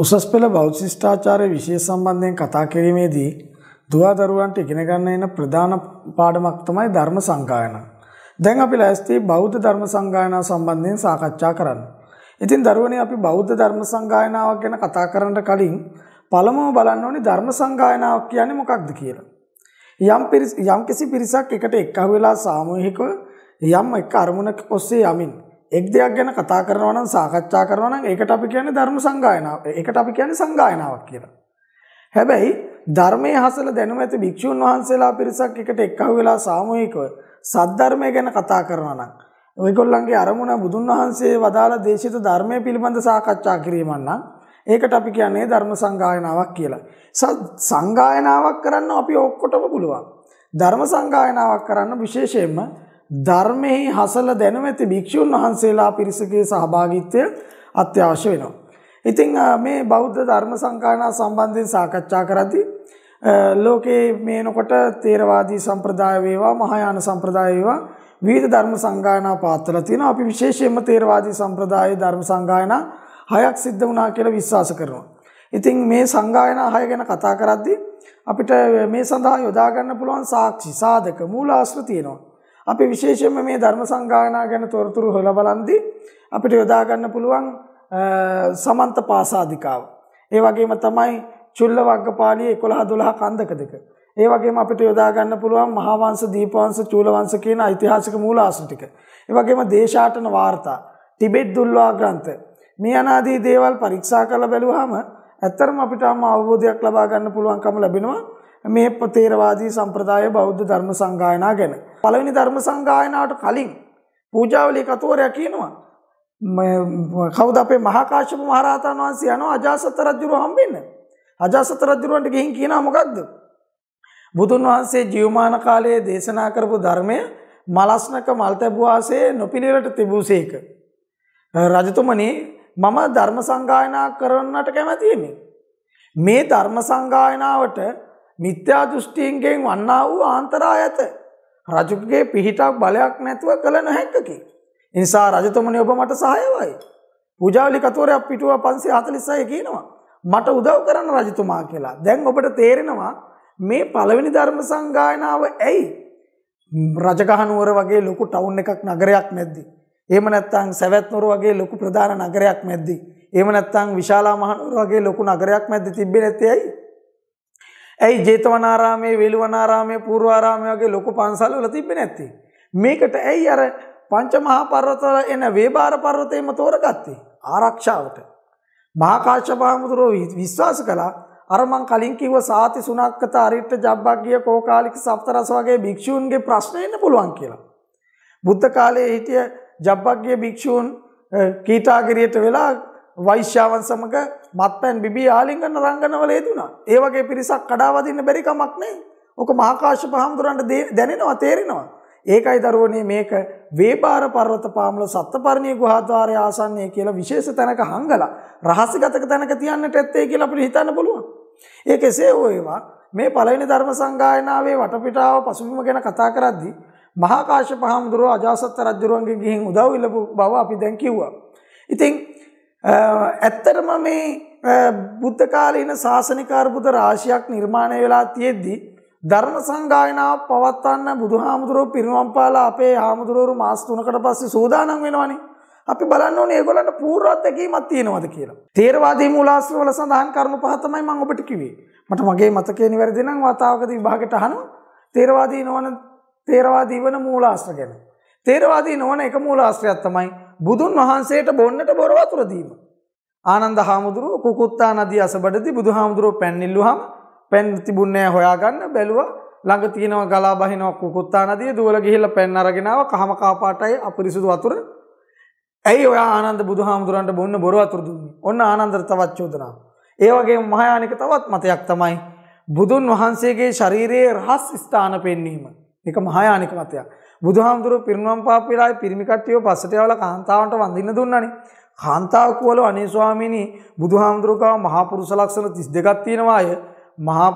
උසස් පෙළ බෞද්ධිෂ්ඨාචාරය විෂය සම්බන්ධයෙන් කතා කිරීමේදී දුවා දරුවන්ට ඉගෙන ගන්න එන ප්‍රධාන පාඩමක් තමයි ධර්ම සංගායන. දැන් අපි ලෑස්ති බෞද්ධ ධර්ම සංගායනා සම්බන්ධයෙන් සාකච්ඡා කරන්න. ඉතින් දරුවනේ අපි බෞද්ධ ධර්ම සංගායනාවක් ගැන කතා කරන්න කලින් පළමුව බලන්න ඕනේ ධර්ම සංගායනාවක් කියන්නේ මොකක්ද කියලා. යම් යම්කිසි පිරිසක් එකට එකහුවෙලා සාමූහිකව යම් එක අරමුණක ඔස්සේ යමින් එක් දෙයක් ගැන කතා කරනවා නම් සාකච්ඡා කරනවා නම් ඒකට අපි කියන්නේ ධර්ම සංගායනාව. ඒකට අපි කියන්නේ සංගායනාවක් කියලා. හැබැයි ධර්මයේ හසල දැනුම ඇති භික්ෂුන් වහන්සේලා පිරිසක් එකට එක්කහුව වෙලා සාමූහිකව සද්ධර්මය ගැන කතා කරනවා නම් ඔයගොල්ලන්ගේ අරමුණ බුදුන් වහන්සේ වදාළ දේශිත ධර්මය පිළිබඳ සාකච්ඡා කිරීමක් නම් ඒකට අපි කියන්නේ ධර්ම සංගායනාවක් කියලා. සංගායනාවක් කරන්න අපි ඔක්කොටම පුළුවන්. ධර්ම සංගායනාවක් කරන්න විශේෂයෙන්ම ධර්මයේ හසල දැනුමැති භික්ෂුන් වහන්සේලා පිරිසකේ සහභාගීත්වය අත්‍යවශ්‍ය වෙනවා. ඉතින් මේ බෞද්ධ ධර්ම සංකල්පනා සම්බන්ධයෙන් සාකච්ඡා කරද්දී ලෝකයේ මේනකොට තේරවාදී සම්ප්‍රදාය වේවා මහායාන සම්ප්‍රදාය වේවා විවිධ ධර්ම සංගායනා පාත්‍රලා තියෙනවා. අපි විශේෂයෙන්ම තේරවාදී සම්ප්‍රදායේ ධර්ම සංගායනා හයක් සිද්ධ වුණා කියලා විශ්වාස කරනවා. ඉතින් මේ සංගායනා හය ගැන කතා කරද්දී අපිට මේ සඳහා යොදා ගන්න පුළුවන් සාක්ෂි සාධක මූලාශ්‍ර තියෙනවා. අපි විශේෂයෙන්ම මේ ධර්ම සංගායනා ගැන තොරතුරු හොයලා බලන්දී අපිට යොදා ගන්න පුළුවන් සමන්ත පාසාදිකාව. ඒ වගේම තමයි චුල්ල වග්ගපාළිය 11 12 කන්දක දෙක. ඒ වගේම අපිට යොදා ගන්න පුළුවන් මහා වංශ, දීප වංශ, චූල වංශ කියන ඓතිහාසික මූලාශ්‍ර ටික. ඒ වගේම දේශාටන වාර්තා, ටිබෙට් දුල්වා ග්‍රන්ථ. මේ අනාදී දේවල් පරීක්ෂා කරලා බැලුවාම ඇත්තරම අපිට අම අවබෝධයක් ලබා ගන්න පුළුවන්කම ලැබෙනවා. මේ තේරවාදී සම්ප්‍රදාය බෞද්ධ ධර්ම සංගායනා ගැන. පළවෙනි ධර්ම සංගායනාවට කලින් පූජාවලී කතුවරයා කියනවා කවුද අපේ මහා කාශ්‍යප මහ රහතන් වහන්සේ යනවා අජාසත් රජුව හම්බෙන්න. අජාසත් රජුවන්ට ගිහින් කියනවා මොකද්ද? බුදුන් වහන්සේ ජීවමාන කාලයේ දේශනා කරපු ධර්මය මලස්නක මල්තැබුවාසේ නොපිළිවෙලට තිබුසේක. රජතුමනි මම ධර්ම සංගායනා කරන්නට කැමැතියි. මේ ධර්ම සංගායනාවට මිත්‍යා දෘෂ්ටියන්ගෙන් වන්නා වූ ආන්තරා ඇත. රජුගේ පිහිටක් බලයක් නැතුව කළ නොහැක්කකි. නිසා රජතුමනි ඔබ මට සහයවයි. පූජාවලි කතෝරයක් පිටුව පන්සේ හතලිස්සය කියනවා. මට උදව් කරන්න රජතුමා කියලා. දැන් ඔබට තේරෙනවා මේ පළවෙනි ධර්ම සංගායනාව ඇයි. රජගහනුවර වගේ ලොකු ටවුන් එකක් නගරයක් නැද්දි. ඒම නැත්තං සැවැත්නොර වගේ ලොකු ප්‍රධාන නගරයක් මැද්දි. ඒම නැත්තං විශාලා මහනුවර වගේ ලොකු නගරයක් මැද්දි තිබෙන ඇති ඇයි. ඇයි ජේතවනාරාමයේ වේළුවනාරාමයේ පූර්වාරාමයේ වගේ ලොකු පන්සල් වල තිබ්බේ නැත්තේ? මේකට ඇයි අර පංචමහා පර්වතවල එන වේබාර පර්වතයම තෝරගත්තේ? ආරක්ෂාවට. මහා කාශ්‍යපහාමුදුරෝ විශ්වාස කළා අර මං කලින් කිව්ව සාති සුනක්කත අරිට්ඨ ජබ්බග්ගිය කෝකාලික සප්තරස වගේ භික්ෂූන්ගේ ප්‍රශ්න එන්න පුළුවන් කියලා. බුද්ධ කාලයේ හිටිය ජබ්බග්ගිය භික්ෂූන් කීටාගිරියට වෙලා වෛශ්‍යවන් සමග මත්පැන් බිබී ආලිංගන රංගනවල යෙදුණා. ඒ වගේ පිරිසක් කඩාවදින්න බැරි කමක් නැහැ. ඔක මහාකාශ පහම්දුරන්ට දැනෙනවා තේරෙනවා. ඒකයි දරුවනේ මේක වේබාර පර්වත පාමුල සත්තරණීය ගුහාද්වාරය ආසන්නයේ කියලා විශේෂ තැනක හංගලා රහසිගතක තැනක තියන්නට ඇත්තේ කියලා අපිට හිතන්න පුළුවන්. ඒ කෙසේ හෝ ඒවා මේ පළවෙනි ධර්ම සංගායනාවේ වටපිටාව පසුබිම ගැන කතා කරද්දී මහාකාශ පහම්දුරෝ අජාසත් රජුරුවන්ගෙන් ගිහින් උදව් ඉල්ලපු බව අපි දැන් කිව්වා. ඉතින් ඇත්තටම මේ බුද්ධ කාලීන ශාසනික අර්බුද රාශියක් නිර්මාණය වෙලා තියෙද්දි ධර්ම සංගායනාව පවත්වන්න බුදුහාමුදුරුවෝ පිරිනවම් පාලා අපේ හාමුදුරුවෝ මාස 3කට පස්සේ සූදානම් වෙනවනේ. අපි බලන්න ඕනේ ඒගොල්ලන්ට පූර්ව අත්දැකීමක් තියෙනවද කියලා. තේරවාදී මූලාශ්‍රවල සඳහන් කරුණු පහ තමයි මම ඔබට කිව්වේ. මට මගේ මතකේ නිවැරදි නම් වතාවකදී විභාගයට අහනවා. තේරවාදී නොවන තේරවාදී වන මූලාශ්‍ර ගැන. තේරවාදී නොවන එක මූලාශ්‍රයක් තමයි බුදුන් වහන්සේට බොන්නට බොර වතුර දීම. ආනන්ද හාමුදුරුව කුකුත්තා නදී අසබඩදී බුදුහාමුදුරුව පැන්නිල්ලුවහම පැන් තිබුණේ හොයාගන්න බැලුවා ළඟ තියෙනවා ගලා බහිනවා කුකුත්තා නදිය දුවල ගිහිල්ලා පැන් අරගෙන ආවා කහම කාපාටයි අපිරිසුදු වතුර. ඇයි ඔයා ආනන්ද බුදුහාමුදුරන්ට බොන්න බොර වතුර දුන්නේ? ඔන්න ආනන්දට තවත් චෝදනාවක්. ඒ වගේම මහායානික තවත් මතයක් තමයි බුදුන් වහන්සේගේ ශරීරයේ රහස් ස්ථාන පෙන්වීම. ඒක මහායානික මතයක්. බුදුහාමුදුරුව පිරිනුවම් පාපිලායි පිරිමි කට්ටියව පස්සට යවලා කාන්තාවන්ට වඳින්න දුන්නානේ. කාන්තාව කුවලෝ අනේ ස්වාමීනි බුදුහාමුදුරුවෝ මහා පුරුෂ ලක්ෂණ 32ක් තියෙනවා අය. මහා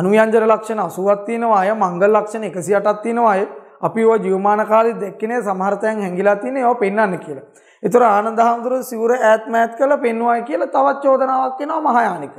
අනුයන්ජන ලක්ෂණ 80ක් තියෙනවා අය. මංගල ලක්ෂණ 108ක් තියෙනවා අය. අපි ඔය ජීවමාන කාලේ දැක්කනේ සමහර තැන් හැංගිලා තියෙන ඒවා පෙන්වන්න කියලා. ඒතර ආනන්ද හාමුදුරුවෝ සිවුර ඈත් මෑත් කරලා පෙන්වුවායි කියලා තවත් චෝදනාවක් එනවා මහායානික.